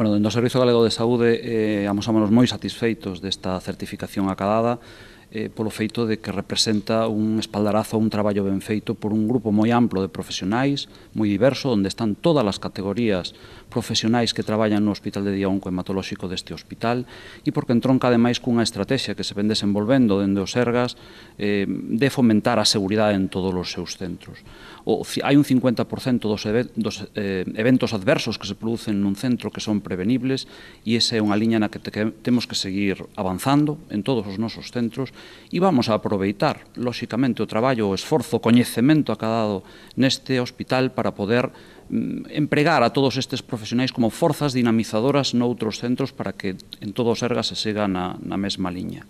Bueno, dentro do Servizo Galego de Saúde eh, amosámonos moi satisfeitos desta certificación acadada eh, polo feito de que representa un espaldarazo a un traballo ben feito por un grupo moi amplo de profesionais, moi diverso, onde están todas as categorías profesionais que traballan no Hospital de Día Onco Hematolóxico deste hospital e porque entronca ademais cunha estrategia que se ven desenvolvendo dende os ergas eh, de fomentar a seguridade en todos os seus centros. O, hai un 50% dos, dos eh, eventos adversos que se producen nun centro que son prevenibles e esa é unha liña na que, te, que temos que seguir avanzando en todos os nosos centros e vamos a aproveitar, lóxicamente, o traballo, o esforzo, o coñecemento acadado neste hospital para poder mm, empregar a todos estes profesionais como forzas dinamizadoras noutros centros para que en todos ergas se siga na, na mesma liña.